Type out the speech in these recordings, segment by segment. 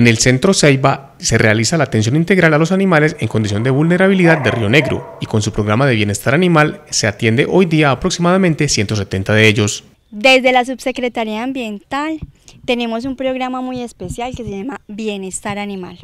En el centro Ceiba se realiza la atención integral a los animales en condición de vulnerabilidad de Río Negro y con su programa de bienestar animal se atiende hoy día aproximadamente 170 de ellos. Desde la Subsecretaría Ambiental tenemos un programa muy especial que se llama Bienestar Animal.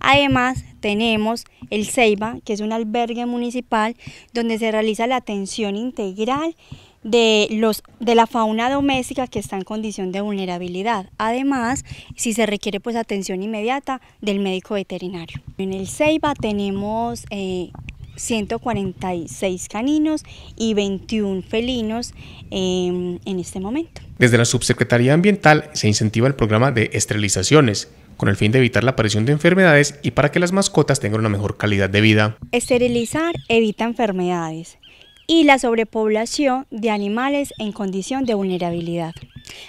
Además, tenemos el Ceiba, que es un albergue municipal donde se realiza la atención integral de, los, de la fauna doméstica que está en condición de vulnerabilidad. Además, si se requiere pues atención inmediata del médico veterinario. En el Ceiba tenemos 146 eh, caninos y 21 felinos em, en este momento. Desde la Subsecretaría Ambiental se incentiva el programa de esterilizaciones con el fin de evitar la aparición de enfermedades y para que las mascotas tengan una mejor calidad de vida. Esterilizar evita enfermedades, y la sobrepoblación de animales en condición de vulnerabilidad.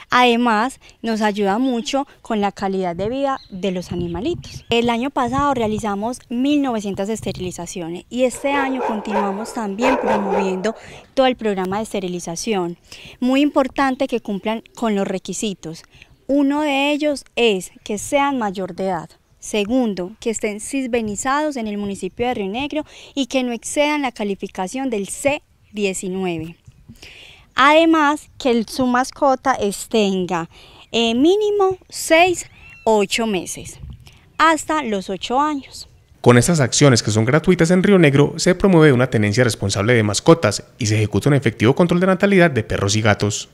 Además, nos ayuda mucho con la calidad de vida de los animalitos. El año pasado realizamos 1.900 esterilizaciones y este año continuamos también promoviendo todo el programa de esterilización. Muy importante que cumplan con los requisitos. Uno de ellos es que sean mayor de edad. Segundo, que estén cisbenizados en el municipio de Río Negro y que no excedan la calificación del C 19. Además, que el, su mascota tenga eh, mínimo 6 o 8 meses, hasta los 8 años. Con estas acciones que son gratuitas en Río Negro, se promueve una tenencia responsable de mascotas y se ejecuta un efectivo control de natalidad de perros y gatos.